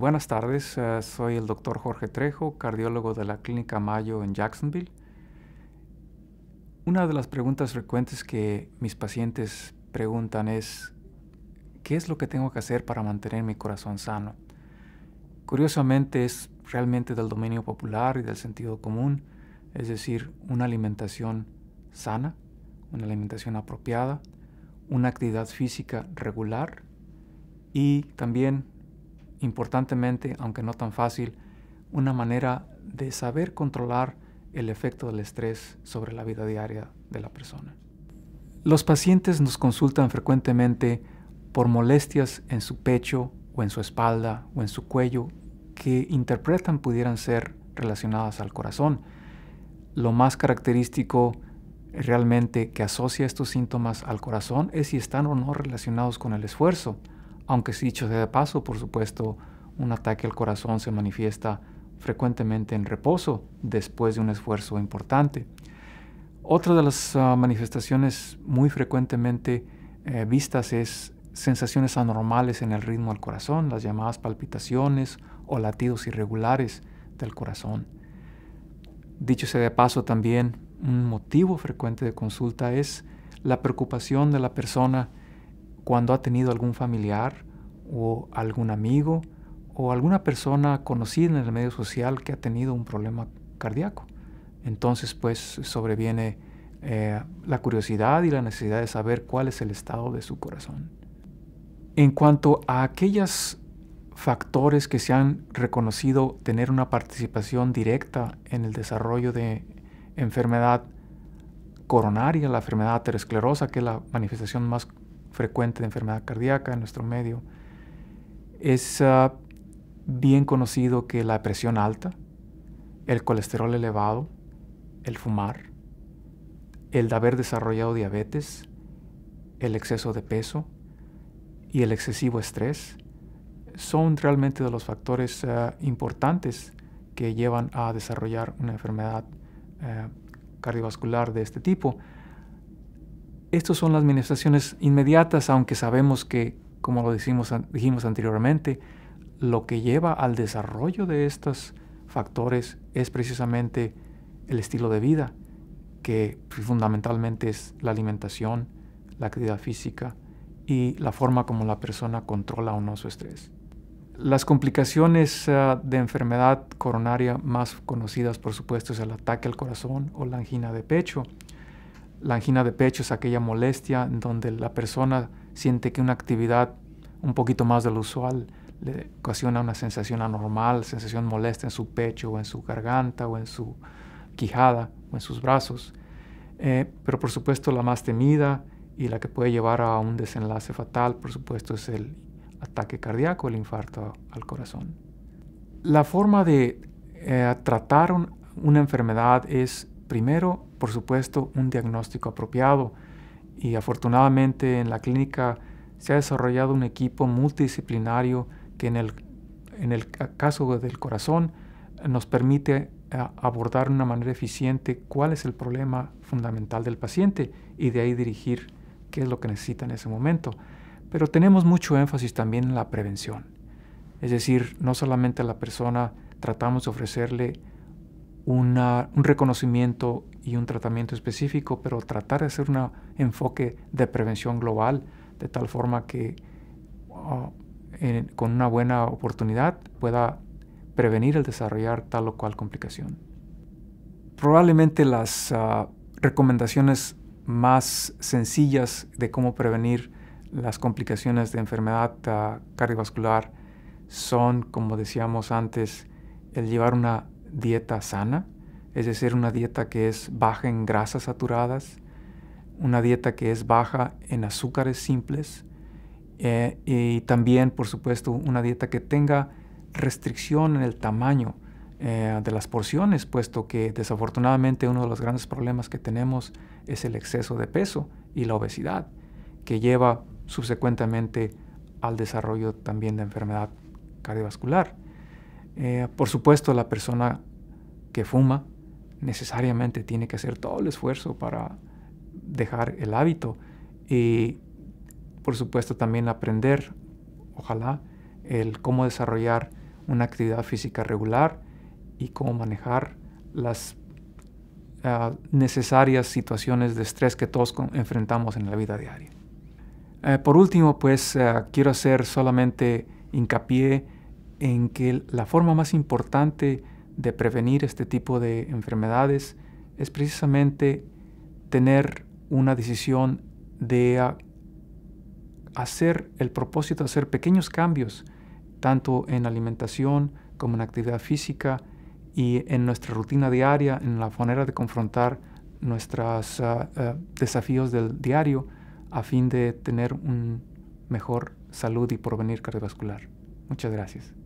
Buenas tardes, eh, soy el doctor Jorge Trejo, cardiólogo de la Clínica Mayo en Jacksonville. Una de las preguntas frecuentes que mis pacientes preguntan es, ¿qué es lo que tengo que hacer para mantener mi corazón sano? Curiosamente es realmente del dominio popular y del sentido común, es decir, una alimentación sana, una alimentación apropiada, una actividad física regular y también importantemente, aunque no tan fácil, una manera de saber controlar el efecto del estrés sobre la vida diaria de la persona. Los pacientes nos consultan frecuentemente por molestias en su pecho o en su espalda o en su cuello que interpretan pudieran ser relacionadas al corazón. Lo más característico realmente que asocia estos síntomas al corazón es si están o no relacionados con el esfuerzo. Aunque si dicho sea de paso, por supuesto, un ataque al corazón se manifiesta frecuentemente en reposo después de un esfuerzo importante. Otra de las ah, manifestaciones muy frecuentemente eh, vistas es sensaciones anormales en el ritmo del corazón, las llamadas palpitaciones o latidos irregulares del corazón. Dicho sea de paso, también un motivo frecuente de consulta es la preocupación de la persona cuando ha tenido algún familiar o algún amigo o alguna persona conocida en el medio social que ha tenido un problema cardíaco. Entonces pues sobreviene eh, la curiosidad y la necesidad de saber cuál es el estado de su corazón. En cuanto a aquellos factores que se han reconocido tener una participación directa en el desarrollo de enfermedad coronaria, la enfermedad aterosclerosa, que es la manifestación más frecuente de enfermedad cardíaca en nuestro medio, es ah, bien conocido que la presión alta, el colesterol elevado, el fumar, el de haber desarrollado diabetes, el exceso de peso y el excesivo estrés son realmente de los factores ah, importantes que llevan a desarrollar una enfermedad ah, cardiovascular de este tipo. Estas son las manifestaciones inmediatas, aunque sabemos que como lo dijimos, dijimos anteriormente, lo que lleva al desarrollo de estos factores es precisamente el estilo de vida, que pues, fundamentalmente es la alimentación, la actividad física y la forma como la persona controla o no su estrés. Las complicaciones ah, de enfermedad coronaria más conocidas, por supuesto, es el ataque al corazón o la angina de pecho. La angina de pecho es aquella molestia en donde la persona siente que una actividad un poquito más de lo usual le ocasiona una sensación anormal, sensación molesta en su pecho o en su garganta o en su quijada o en sus brazos. Eh, pero por supuesto la más temida y la que puede llevar a un desenlace fatal, por supuesto, es el ataque cardíaco, el infarto al corazón. La forma de eh, tratar una enfermedad es, primero, por supuesto, un diagnóstico apropiado y afortunadamente en la clínica se ha desarrollado un equipo multidisciplinario que en el, caso del corazón nos permite eh, abordar de una manera eficiente cuál es el problema fundamental del paciente y de ahí dirigir qué es lo que necesita en ese momento. Pero tenemos mucho énfasis también en la prevención. Es decir, no solamente a la persona tratamos de ofrecerle un reconocimiento y un tratamiento específico, pero tratar de hacer un enfoque de prevención global, de tal forma que ah, con una buena oportunidad pueda prevenir el desarrollar tal o cual complicación. Probablemente las ah, recomendaciones más sencillas de cómo prevenir las complicaciones de enfermedad ah, cardiovascular son, como decíamos antes, el llevar una dieta sana, es decir, una dieta que es baja en grasas saturadas, una dieta que es baja en azúcares simples eh, y también, por supuesto, una dieta que tenga restricción en el tamaño eh, de las porciones, puesto que desafortunadamente uno de los grandes problemas que tenemos es el exceso de peso y la obesidad, que lleva subsecuentemente al desarrollo también de enfermedad cardiovascular. Eh, por supuesto, la persona que fuma necesariamente tiene que hacer todo el esfuerzo para dejar el hábito y por supuesto también aprender, ojalá, el cómo desarrollar una actividad física regular y cómo manejar las ah, necesarias situaciones de estrés que todos enfrentamos en la vida diaria. Eh, por último, pues ah, quiero hacer solamente hincapié en que la forma más importante de prevenir este tipo de enfermedades es precisamente tener una decisión de hacer el propósito de hacer pequeños cambios, tanto en alimentación como en actividad física y en nuestra rutina diaria, en la manera de confrontar nuestros ah, ah, desafíos del diario a fin de tener un mejor salud y porvenir cardiovascular. Muchas gracias.